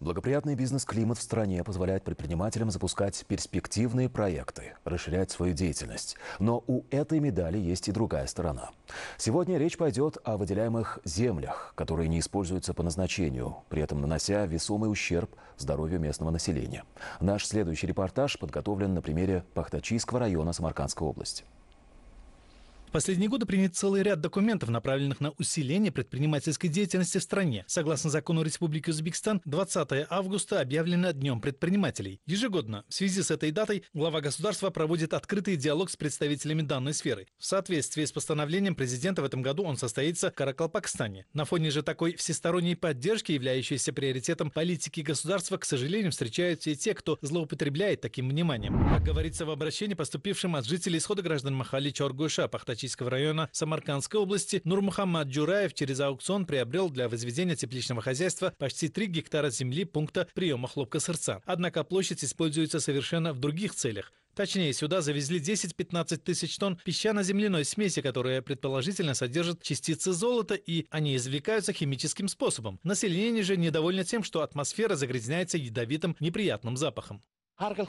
Благоприятный бизнес-климат в стране позволяет предпринимателям запускать перспективные проекты, расширять свою деятельность. Но у этой медали есть и другая сторона. Сегодня речь пойдет о выделяемых землях, которые не используются по назначению, при этом нанося весомый ущерб здоровью местного населения. Наш следующий репортаж подготовлен на примере Пахтачийского района Самаркандской области. В последние годы принят целый ряд документов, направленных на усиление предпринимательской деятельности в стране. Согласно закону Республики Узбекистан, 20 августа объявлено Днем предпринимателей. Ежегодно в связи с этой датой глава государства проводит открытый диалог с представителями данной сферы. В соответствии с постановлением президента в этом году он состоится в Каракалпакстане. На фоне же такой всесторонней поддержки, являющейся приоритетом политики государства, к сожалению, встречаются и те, кто злоупотребляет таким вниманием. Как говорится в обращении, поступившем от жителей исхода граждан Махали Чоргуша, Пахтач Карачийского района Самаркандской области Нурмухаммад Джураев через аукцион приобрел для возведения тепличного хозяйства почти 3 гектара земли пункта приема хлопка сырца. Однако площадь используется совершенно в других целях. Точнее, сюда завезли 10-15 тысяч тонн песчано-земляной смеси, которая предположительно содержит частицы золота, и они извлекаются химическим способом. Население же недовольно тем, что атмосфера загрязняется ядовитым неприятным запахом. В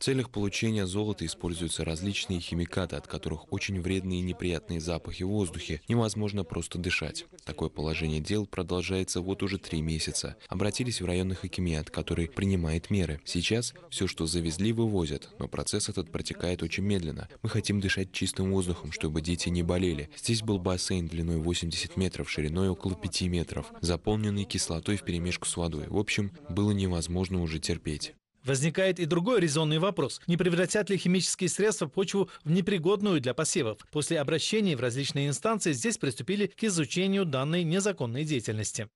целях получения золота используются различные химикаты, от которых очень вредные и неприятные запахи в воздухе. Невозможно просто дышать. Такое положение дел продолжается вот уже три месяца. Обратились в районный хакимият, который принимает меры. Сейчас все, что завезли, вывозят, но процесс этот протекает очень медленно. Мы хотим дышать чистым воздухом, чтобы дети не болели. Здесь был бассейн длиной 80 метров, шириной около 5 метров, заполненный кислотой в перемешку с водой. В общем, было невозможно уже терпеть. Возникает и другой резонный вопрос. Не превратят ли химические средства почву в непригодную для посевов? После обращений в различные инстанции здесь приступили к изучению данной незаконной деятельности.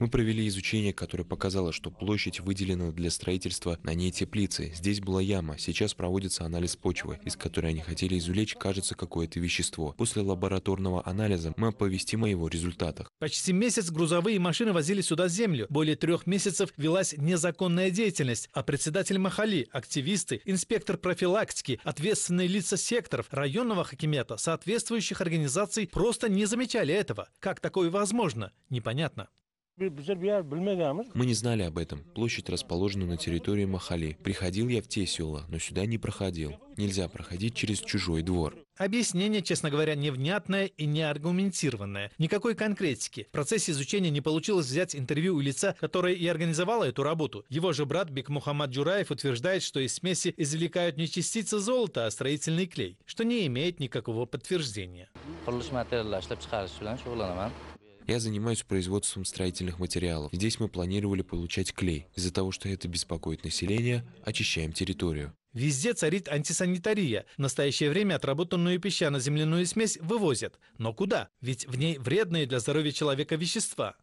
Мы провели изучение, которое показало, что площадь выделена для строительства на ней теплицы. Здесь была яма. Сейчас проводится анализ почвы, из которой они хотели извлечь, кажется, какое-то вещество. После лабораторного анализа мы оповестим о его результатах. Почти месяц грузовые машины возили сюда землю. Более трех месяцев велась незаконная деятельность, а председатель Махали, активисты, инспектор профилактики, ответственные лица секторов, районного хакимета, соответствующих организаций просто не замечали этого. Как такое возможно? Непонятно. Мы не знали об этом. Площадь расположена на территории Махали. Приходил я в те села, но сюда не проходил. Нельзя проходить через чужой двор. Объяснение, честно говоря, невнятное и неаргументированное. Никакой конкретики. В процессе изучения не получилось взять интервью у лица, которое и организовало эту работу. Его же брат Бек Мухаммад Джураев утверждает, что из смеси извлекают не частицы золота, а строительный клей, что не имеет никакого подтверждения. Я занимаюсь производством строительных материалов. Здесь мы планировали получать клей. Из-за того, что это беспокоит население, очищаем территорию. Везде царит антисанитария. В настоящее время отработанную песчано-земляную смесь вывозят. Но куда? Ведь в ней вредные для здоровья человека вещества.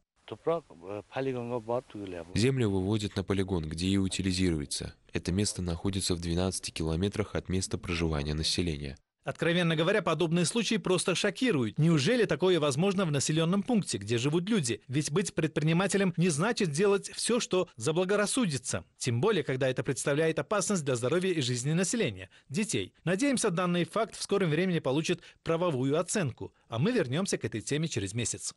Землю выводят на полигон, где и утилизируется. Это место находится в 12 километрах от места проживания населения. Откровенно говоря, подобные случаи просто шокируют. Неужели такое возможно в населенном пункте, где живут люди? Ведь быть предпринимателем не значит делать все, что заблагорассудится. Тем более, когда это представляет опасность для здоровья и жизни населения, детей. Надеемся, данный факт в скором времени получит правовую оценку. А мы вернемся к этой теме через месяц.